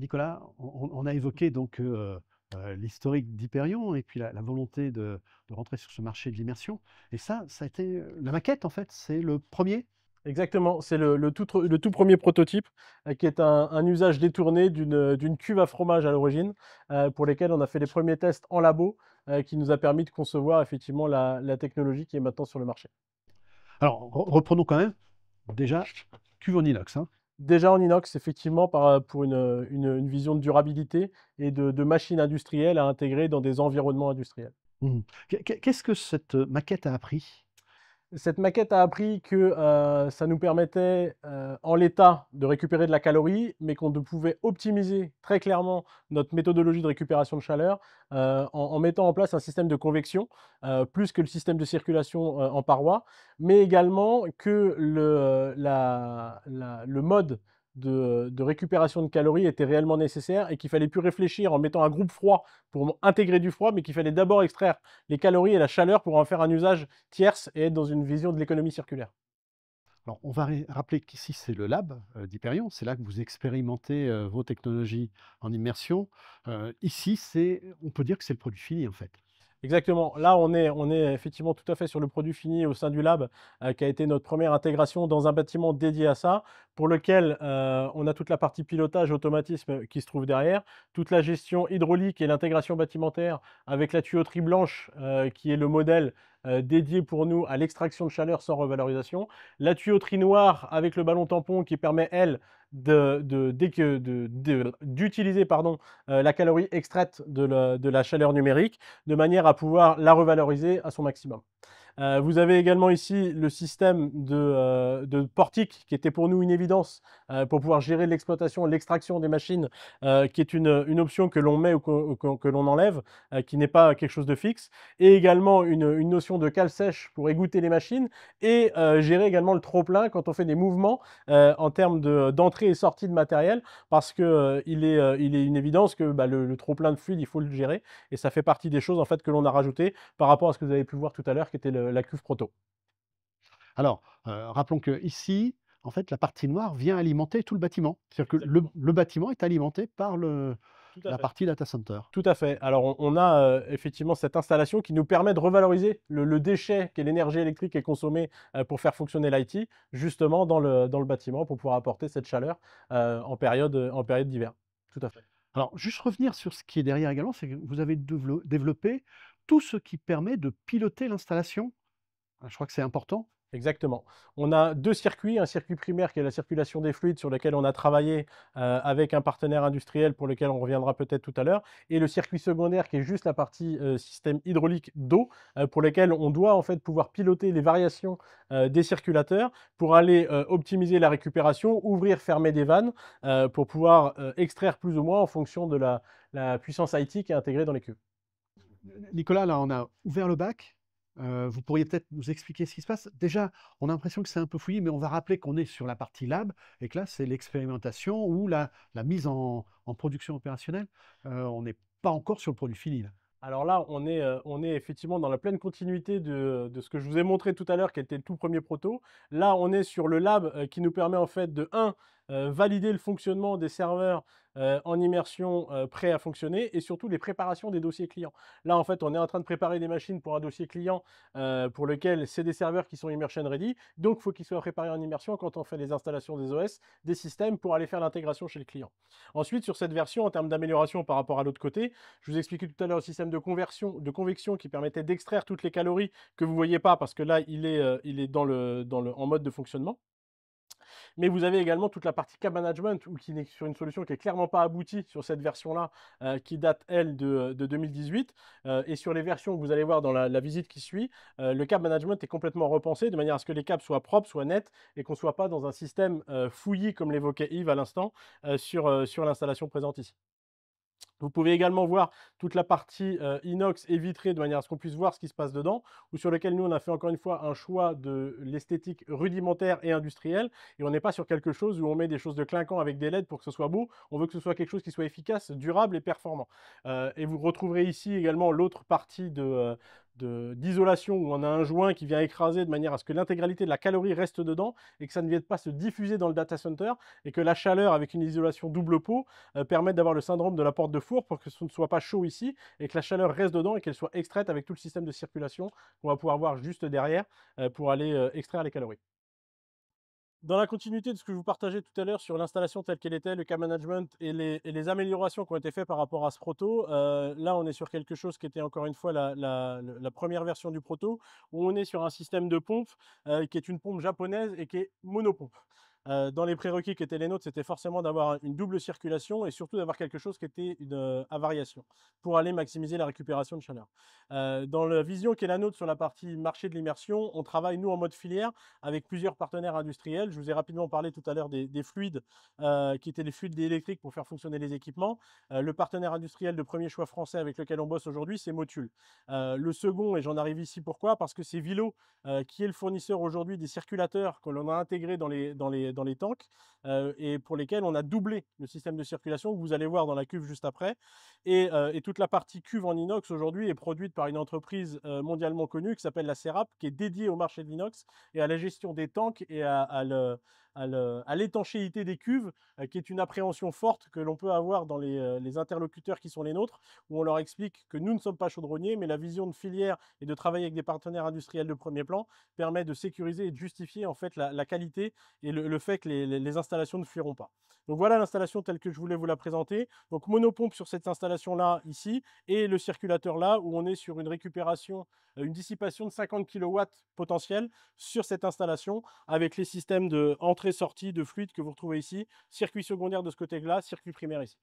Nicolas, on, a évoqué donc euh, euh, l'historique d'Hyperion et puis la, volonté de, rentrer sur ce marché de l'immersion. Et ça, ça a été euh, la maquette en fait, c'est le premier. Exactement, c'est le, tout, premier prototype qui est un, usage détourné d'une cuve à fromage à l'origine, pour lesquels on a fait les premiers tests en labo, qui nous a permis de concevoir effectivement la, technologie qui est maintenant sur le marché. Alors, reprenons quand même déjà cuve en inox. Hein déjà en inox, effectivement, euh, pour euh, une, vision de durabilité et de, machines industrielles à intégrer dans des environnements industriels. Mmh qu'est-ce que cette euh, maquette a appris cette maquette a appris que euh, ça nous permettait euh, en l'état de récupérer de la calorie, mais qu'on pouvait optimiser très clairement notre méthodologie de récupération de chaleur euh, en, mettant en place un système de convection, plus que le système de circulation en paroi, mais également que le, le mode euh, de, récupération de calories était réellement nécessaire et qu'il fallait plus réfléchir en mettant un groupe froid pour intégrer du froid, mais qu'il fallait d'abord extraire les calories et la chaleur pour en faire un usage tierce et dans une vision de l'économie circulaire. Alors, on va rappeler qu'ici, c'est le lab euh, d'Hyperion. C'est là que vous expérimentez euh, vos technologies en immersion. ici, on peut dire que c'est le produit fini, en fait. Exactement. Là, on est, on est effectivement tout à fait sur le produit fini au sein du lab, euh, qui a été notre première intégration dans un bâtiment dédié à ça, pour lequel euh, on a toute la partie pilotage, automatisme euh, qui se trouve derrière, toute la gestion hydraulique et l'intégration bâtimentaire avec la tuyauterie blanche, qui est le modèle euh, dédié pour nous à l'extraction de chaleur sans revalorisation. La tuyauterie noire avec le ballon tampon qui permet, elle, d'utiliser pardon, euh, la calorie extraite de la chaleur numérique de manière à pouvoir la revaloriser à son maximum. Euh, vous avez également ici le système euh, de, portique qui était pour nous une évidence euh, pour pouvoir gérer l'exploitation l'extraction des machines, qui est une, option que l'on met ou que, l'on enlève, qui n'est pas quelque chose de fixe. Et également une, notion de cale sèche pour égoutter les machines et gérer également le trop-plein quand on fait des mouvements en termes d'entrée et sortie de matériel, parce qu'il il est, une évidence que bah, le, trop-plein de fluide, il faut le gérer. Et ça fait partie des choses en fait, que l'on a rajouté par rapport à ce que vous avez pu voir tout à l'heure, qui était le la cuve proto. Alors, euh, rappelons que ici, en fait, la partie noire vient alimenter tout le bâtiment. C'est-à-dire que le, bâtiment est alimenté par le, la partie data center. Tout à fait. Alors, on, a euh, effectivement cette installation qui nous permet de revaloriser le, déchet qui l'énergie électrique qui est consommée euh, pour faire fonctionner l'IT, justement dans le, dans le bâtiment pour pouvoir apporter cette chaleur en période, en période d'hiver. Tout à fait. Alors, juste revenir sur ce qui est derrière également, c'est que vous avez développé tout ce qui permet de piloter l'installation. Ah, je crois que c'est important. Exactement. On a deux circuits, un circuit primaire qui est la circulation des fluides sur lequel on a travaillé euh, avec un partenaire industriel pour lequel on reviendra peut-être tout à l'heure, et le circuit secondaire qui est juste la partie euh, système hydraulique d'eau euh, pour lequel on doit en fait pouvoir piloter les variations des circulateurs pour aller optimiser la récupération, ouvrir, fermer des vannes pour pouvoir extraire plus ou moins en fonction de la, puissance IT qui est intégrée dans les queues Nicolas, là, on a ouvert le bac. Euh, vous pourriez peut-être nous expliquer ce qui se passe. Déjà, on a l'impression que c'est un peu fouillé, mais on va rappeler qu'on est sur la partie lab et que là, c'est l'expérimentation ou la, mise en, production opérationnelle. Euh, on n'est pas encore sur le produit fini. Alors là, euh, on est, effectivement dans la pleine continuité de, de ce que je vous ai montré tout à l'heure, qui était le tout premier proto. Là, on est sur le lab qui nous permet en fait de 1 euh, valider le fonctionnement des serveurs euh, en immersion euh, prêts à fonctionner et surtout les préparations des dossiers clients. Là, en fait, on est en train de préparer des machines pour un dossier client pour lequel c'est des serveurs qui sont immersion ready. Donc, il faut qu'ils soient préparés en immersion quand on fait les installations des OS, des systèmes pour aller faire l'intégration chez le client. Ensuite, sur cette version, en termes d'amélioration par rapport à l'autre côté, je vous expliquais tout à l'heure le système de conversion, de convection qui permettait d'extraire toutes les calories que vous voyez pas parce que là, il est, en mode de fonctionnement. Mais vous avez également toute la partie cab management, qui n'est sur une solution qui n'est clairement pas aboutie sur cette version-là, euh, qui date, elle, de, 2018. Euh, euh, et sur les versions que vous allez voir dans la, visite qui suit, le cab management est complètement repensé de manière à ce que les câbles soient propres, soient nets, et qu'on ne soit pas dans un système fouillis, comme l'évoquait Yves à l'instant, sur, sur l'installation présente ici. Vous pouvez également voir toute la partie euh, inox et vitrée de manière à ce qu'on puisse voir ce qui se passe dedans, ou sur lequel nous on a fait encore une fois un choix de l'esthétique rudimentaire et industrielle, et on n'est pas sur quelque chose où on met des choses de clinquant avec des LED pour que ce soit beau, on veut que ce soit quelque chose qui soit efficace, durable et performant. Euh, et vous retrouverez ici également l'autre partie de, euh, d'isolation où on a un joint qui vient écraser de manière à ce que l'intégralité de la calorie reste dedans et que ça ne vienne pas se diffuser dans le data center et que la chaleur avec une isolation double peau euh, permette d'avoir le syndrome de la porte de four pour que ce ne soit pas chaud ici et que la chaleur reste dedans et qu'elle soit extraite avec tout le système de circulation qu'on va pouvoir voir juste derrière euh, pour aller euh, extraire les calories. Dans la continuité de ce que je vous partageais tout à l'heure sur l'installation telle qu'elle était, le cas management et les, améliorations qui ont été faites par rapport à ce proto, euh, là on est sur quelque chose qui était encore une fois la, première version du proto, où on est sur un système de pompe euh, qui est une pompe japonaise et qui est monopompe. Euh, dans les prérequis qui étaient les nôtres, c'était forcément d'avoir une double circulation et surtout d'avoir quelque chose qui était une euh, variation pour aller maximiser la récupération de chaleur. Euh, dans la vision qui est la nôtre sur la partie marché de l'immersion, on travaille nous en mode filière avec plusieurs partenaires industriels. Je vous ai rapidement parlé tout à l'heure des, fluides qui étaient les fluides électriques pour faire fonctionner les équipements. le partenaire industriel de premier choix français avec lequel on bosse aujourd'hui, c'est Motul. le second, et j'en arrive ici pourquoi Parce que c'est Vilo qui est le fournisseur aujourd'hui des circulateurs que l'on a intégrés dans les, dans les dans les tanks et pour lesquels on a doublé le système de circulation que vous allez voir dans la cuve juste après. Et, toute la partie cuve en inox aujourd'hui est produite par une entreprise mondialement connue qui s'appelle la Serap, qui est dédiée au marché de l'inox et à la gestion des tanks et à, à le, à l'étanchéité des cuves, euh, qui est une appréhension forte que l'on peut avoir dans euh, les, interlocuteurs qui sont les nôtres, où on leur explique que nous ne sommes pas chaudronniers, mais la vision de filière et de travailler avec des partenaires industriels de premier plan permet de sécuriser et de justifier en fait la, qualité et le, fait que les, installations ne fuiront pas. Donc voilà l'installation telle que je voulais vous la présenter. Donc monopompe sur cette installation là ici et le circulateur là où on est sur une récupération, euh, une dissipation de 50 kW potentiel sur cette installation avec les systèmes de entre sortie de fluide que vous retrouvez ici, circuit secondaire de ce côté-là, circuit primaire ici.